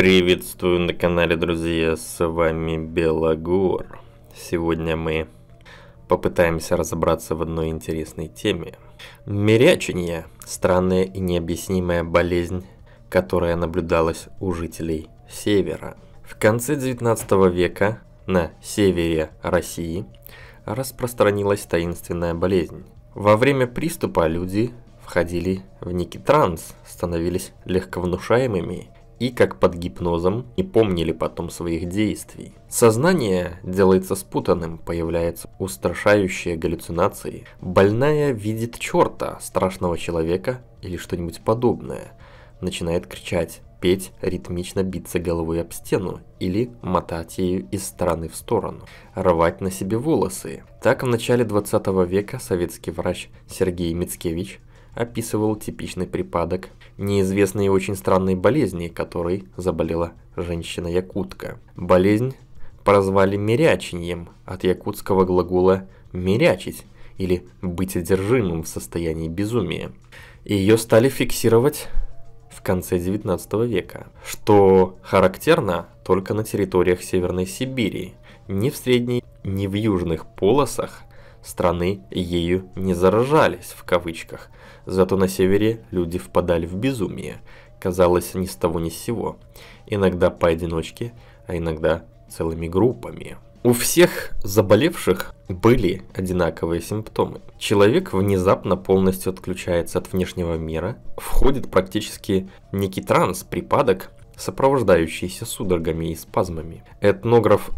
Приветствую на канале, друзья, с вами Белогор. Сегодня мы попытаемся разобраться в одной интересной теме. Меряченье – странная и необъяснимая болезнь, которая наблюдалась у жителей Севера. В конце 19 века на севере России распространилась таинственная болезнь. Во время приступа люди входили в некий транс, становились легковнушаемыми – и, как под гипнозом, не помнили потом своих действий. Сознание делается спутанным, появляются устрашающие галлюцинации. Больная видит черта, страшного человека или что-нибудь подобное. Начинает кричать, петь, ритмично биться головой об стену или мотать ею из стороны в сторону, рвать на себе волосы. Так в начале 20 века советский врач Сергей Мицкевич – описывал типичный припадок неизвестной и очень странной болезни, которой заболела женщина-якутка. Болезнь прозвали «меряченьем» от якутского глагола «мерячить» или «быть одержимым в состоянии безумия». Ее стали фиксировать в конце 19 века, что характерно только на территориях Северной Сибири, не в средней, не в южных полосах – страны ею не заражались, в кавычках. Зато на севере люди впадали в безумие. Казалось, ни с того ни с сего. Иногда поодиночке, а иногда целыми группами. У всех заболевших были одинаковые симптомы. Человек внезапно полностью отключается от внешнего мира, входит практически некий транс, припадок, сопровождающийся судорогами и спазмами. Этнограф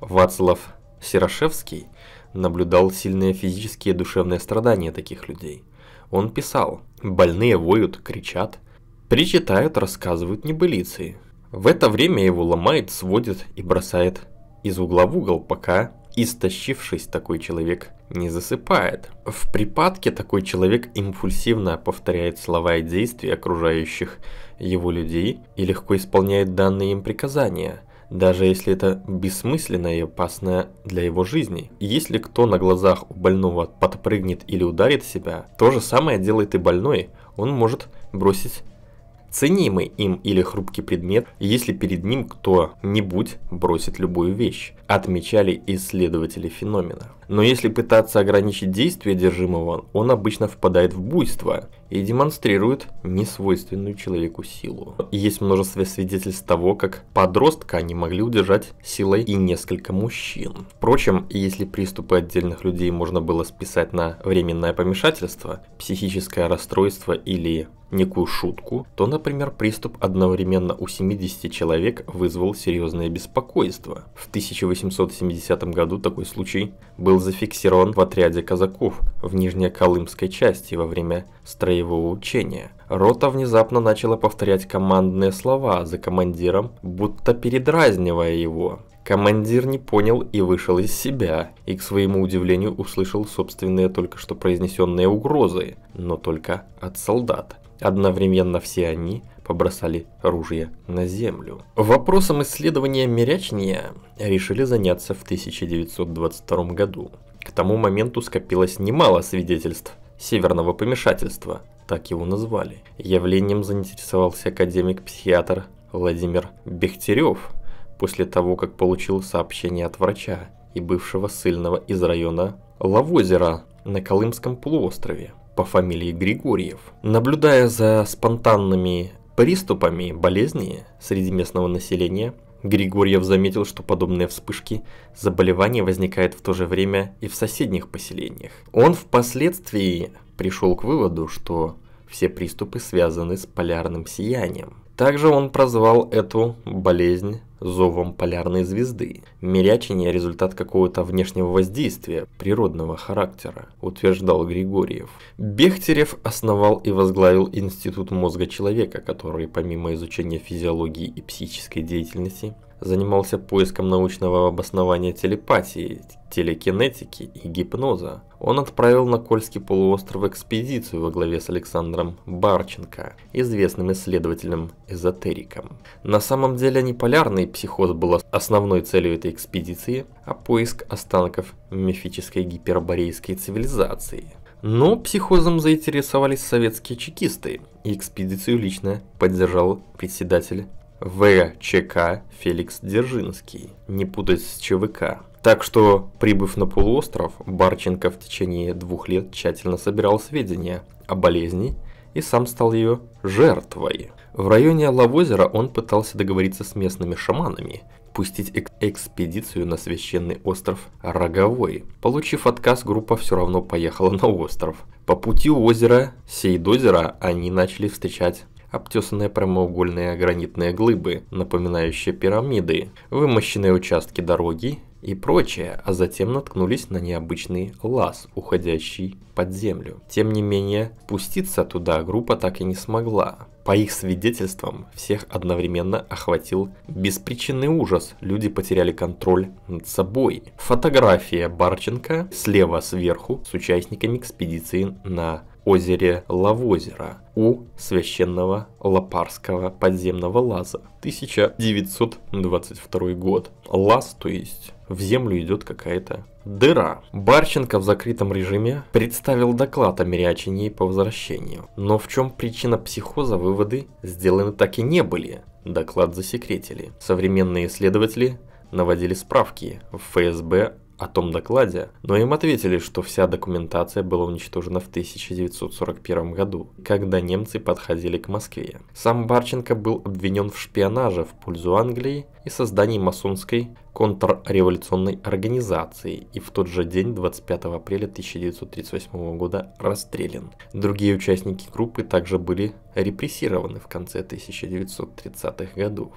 Вацлав Сирошевский наблюдал сильные физические и душевные страдания таких людей. Он писал, больные воют, кричат, причитают, рассказывают небылицы. В это время его ломает, сводит и бросает из угла в угол, пока, истощившись, такой человек не засыпает. В припадке такой человек импульсивно повторяет слова и действия окружающих его людей и легко исполняет данные им приказания – даже если это бессмысленно и опасно для его жизни. Если кто на глазах у больного подпрыгнет или ударит себя, то же самое делает и больной, он может бросить ценимый им или хрупкий предмет, если перед ним кто-нибудь бросит любую вещь, отмечали исследователи феномена. Но если пытаться ограничить действие держимого, он обычно впадает в буйство и демонстрирует несвойственную человеку силу. Есть множество свидетельств того, как подростка они могли удержать силой и несколько мужчин. Впрочем, если приступы отдельных людей можно было списать на временное помешательство, психическое расстройство или некую шутку, то, например, приступ одновременно у 70 человек вызвал серьезное беспокойство. В 1870 году такой случай был зафиксирован в отряде казаков в Нижнеколымской части во время строевого учения. Рота внезапно начала повторять командные слова за командиром, будто передразнивая его. Командир не понял и вышел из себя, и к своему удивлению услышал собственные только что произнесенные угрозы, но только от солдат. Одновременно все они побросали ружья на землю. Вопросом исследования мирячния решили заняться в 1922 году. К тому моменту скопилось немало свидетельств северного помешательства, так его назвали. Явлением заинтересовался академик-психиатр Владимир Бехтерев после того, как получил сообщение от врача и бывшего сыльного из района Лавозера на Колымском полуострове по фамилии Григорьев. Наблюдая за спонтанными приступами болезни среди местного населения, Григорьев заметил, что подобные вспышки заболевания возникают в то же время и в соседних поселениях. Он впоследствии пришел к выводу, что все приступы связаны с полярным сиянием. Также он прозвал эту болезнь зовом полярной звезды. Мерячение – результат какого-то внешнего воздействия, природного характера, утверждал Григорьев. Бехтерев основал и возглавил Институт мозга человека, который, помимо изучения физиологии и психической деятельности, занимался поиском научного обоснования телепатии, телекинетики и гипноза. Он отправил на Кольский полуостров экспедицию во главе с Александром Барченко, известным исследователем-эзотериком. На самом деле не полярный психоз был основной целью этой экспедиции, а поиск останков мифической гиперборейской цивилизации. Но психозом заинтересовались советские чекисты, и экспедицию лично поддержал председатель ВЧК Феликс Дзержинский, не путать с ЧВК. Так что, прибыв на полуостров, Барченко в течение двух лет тщательно собирал сведения о болезни и сам стал ее жертвой. В районе Лавозера он пытался договориться с местными шаманами, пустить эк экспедицию на священный остров Роговой. Получив отказ, группа все равно поехала на остров. По пути у озера Сейдозера они начали встречать обтесанные прямоугольные гранитные глыбы, напоминающие пирамиды, вымощенные участки дороги и прочее, а затем наткнулись на необычный лаз, уходящий под землю. Тем не менее, пуститься туда группа так и не смогла. По их свидетельствам, всех одновременно охватил беспричинный ужас, люди потеряли контроль над собой. Фотография Барченко слева сверху с участниками экспедиции на озере Лавозера у священного Лапарского подземного лаза. 1922 год. Лаз, то есть в землю идет какая-то дыра. Барченко в закрытом режиме представил доклад о мириачении по возвращению. Но в чем причина психоза, выводы сделаны так и не были. Доклад засекретили. Современные исследователи наводили справки в ФСБ о том докладе, но им ответили, что вся документация была уничтожена в 1941 году, когда немцы подходили к Москве. Сам Барченко был обвинен в шпионаже в пользу Англии и создании масонской контрреволюционной организации и в тот же день, 25 апреля 1938 года, расстрелян. Другие участники группы также были репрессированы в конце 1930-х годов.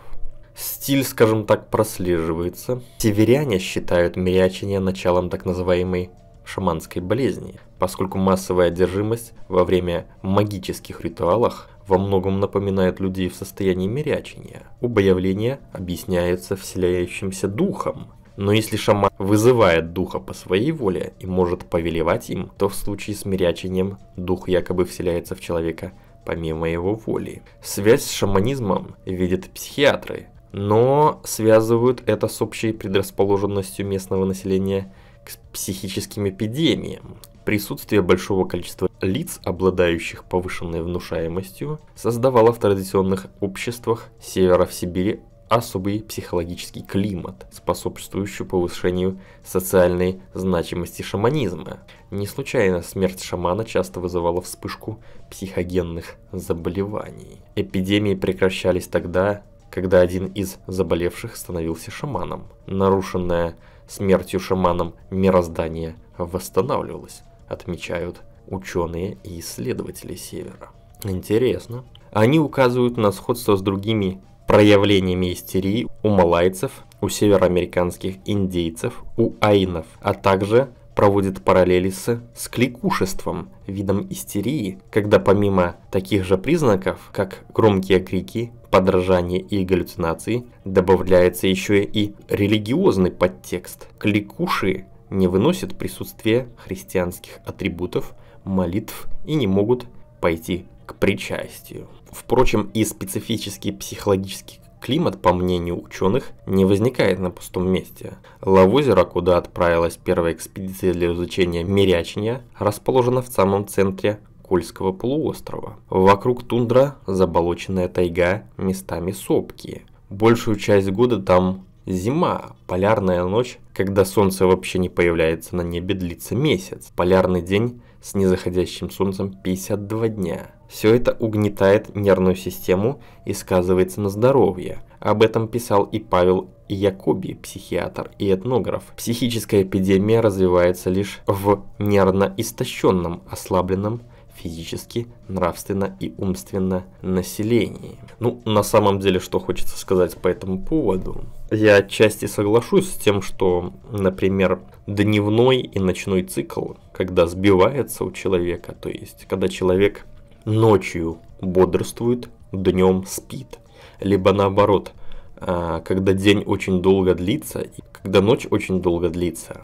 Стиль, скажем так, прослеживается. Северяне считают мирячение началом так называемой шаманской болезни, поскольку массовая одержимость во время магических ритуалов во многом напоминает людей в состоянии мирячения. Убоявление объясняется вселяющимся духом. Но если шаман вызывает духа по своей воле и может повелевать им, то в случае с мирячением дух якобы вселяется в человека помимо его воли. Связь с шаманизмом видят психиатры, но связывают это с общей предрасположенностью местного населения к психическим эпидемиям. Присутствие большого количества лиц, обладающих повышенной внушаемостью, создавало в традиционных обществах севера в Сибири особый психологический климат, способствующий повышению социальной значимости шаманизма. Не случайно смерть шамана часто вызывала вспышку психогенных заболеваний. Эпидемии прекращались тогда, когда один из заболевших становился шаманом. Нарушенное смертью шаманом мироздание восстанавливалось, отмечают ученые и исследователи Севера. Интересно. Они указывают на сходство с другими проявлениями истерии у малайцев, у североамериканских индейцев, у аинов, а также проводит параллели с скликушеством, видом истерии, когда помимо таких же признаков, как громкие крики, подражание и галлюцинации, добавляется еще и религиозный подтекст. Кликуши не выносят присутствие христианских атрибутов, молитв и не могут пойти к причастию. Впрочем, и специфический психологический Климат, по мнению ученых, не возникает на пустом месте. Лавозеро, куда отправилась первая экспедиция для изучения мерячения, расположено в самом центре Кольского полуострова. Вокруг тундра заболоченная тайга, местами сопки. Большую часть года там зима, полярная ночь, когда солнце вообще не появляется на небе, длится месяц. Полярный день с незаходящим солнцем 52 дня. Все это угнетает нервную систему и сказывается на здоровье. Об этом писал и Павел Якоби, психиатр и этнограф. Психическая эпидемия развивается лишь в нервно истощенном, ослабленном физически, нравственно и умственно населении. Ну, на самом деле, что хочется сказать по этому поводу? Я отчасти соглашусь с тем, что, например, дневной и ночной цикл, когда сбивается у человека, то есть, когда человек ночью бодрствует, днем спит. Либо наоборот, а, когда день очень долго длится, и когда ночь очень долго длится,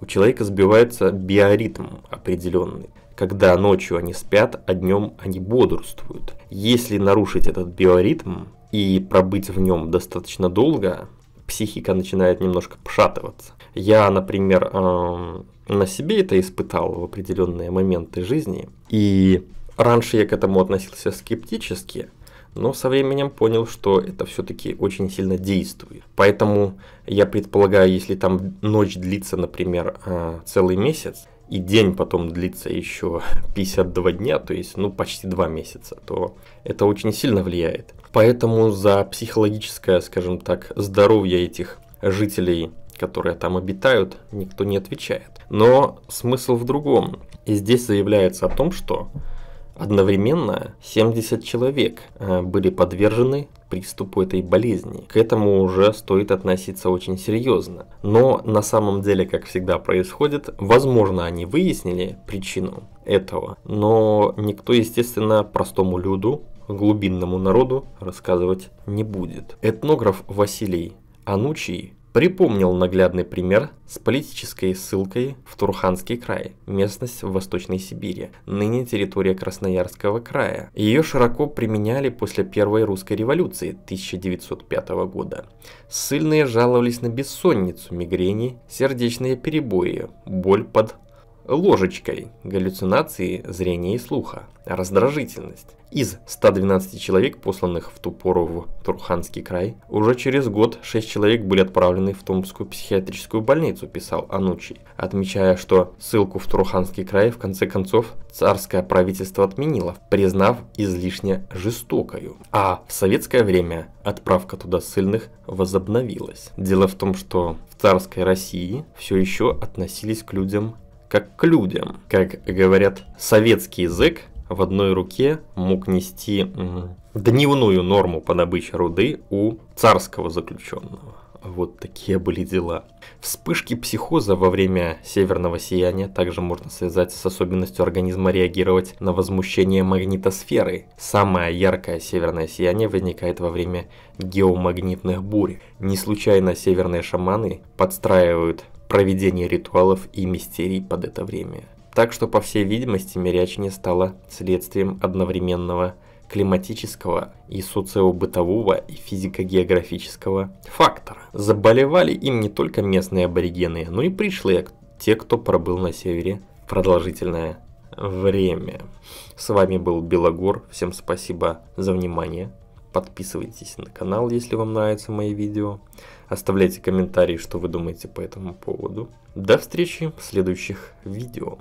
у человека сбивается биоритм определенный. Когда ночью они спят, а днем они бодрствуют. Если нарушить этот биоритм и пробыть в нем достаточно долго, психика начинает немножко пшатываться. Я, например, на себе это испытал в определенные моменты жизни. И Раньше я к этому относился скептически, но со временем понял, что это все-таки очень сильно действует. Поэтому я предполагаю, если там ночь длится, например, а, целый месяц, и день потом длится еще 52 дня, то есть ну почти 2 месяца, то это очень сильно влияет. Поэтому за психологическое, скажем так, здоровье этих жителей, которые там обитают, никто не отвечает. Но смысл в другом. И здесь заявляется о том, что Одновременно 70 человек э, были подвержены приступу этой болезни. К этому уже стоит относиться очень серьезно. Но на самом деле, как всегда происходит, возможно, они выяснили причину этого, но никто, естественно, простому люду, глубинному народу рассказывать не будет. Этнограф Василий Анучий Припомнил наглядный пример с политической ссылкой в Турханский край, местность в Восточной Сибири, ныне территория Красноярского края. Ее широко применяли после Первой русской революции 1905 года. Ссыльные жаловались на бессонницу, мигрени, сердечные перебои, боль под ложечкой галлюцинации зрения и слуха, раздражительность. Из 112 человек, посланных в ту пору в Турханский край, уже через год 6 человек были отправлены в Томскую психиатрическую больницу, писал Анучий, отмечая, что ссылку в Турханский край в конце концов царское правительство отменило, признав излишне жестокою. А в советское время отправка туда ссыльных возобновилась. Дело в том, что в царской России все еще относились к людям как к людям. Как говорят, советский язык в одной руке мог нести дневную норму по добыче руды у царского заключенного. Вот такие были дела. Вспышки психоза во время северного сияния также можно связать с особенностью организма реагировать на возмущение магнитосферы. Самое яркое северное сияние возникает во время геомагнитных бурь. Не случайно северные шаманы подстраивают проведения ритуалов и мистерий под это время. Так что, по всей видимости, мирячение стало следствием одновременного климатического и социо-бытового и физико-географического фактора. Заболевали им не только местные аборигены, но и пришлые, те, кто пробыл на севере продолжительное время. С вами был Белогор, всем спасибо за внимание. Подписывайтесь на канал, если вам нравятся мои видео. Оставляйте комментарии, что вы думаете по этому поводу. До встречи в следующих видео.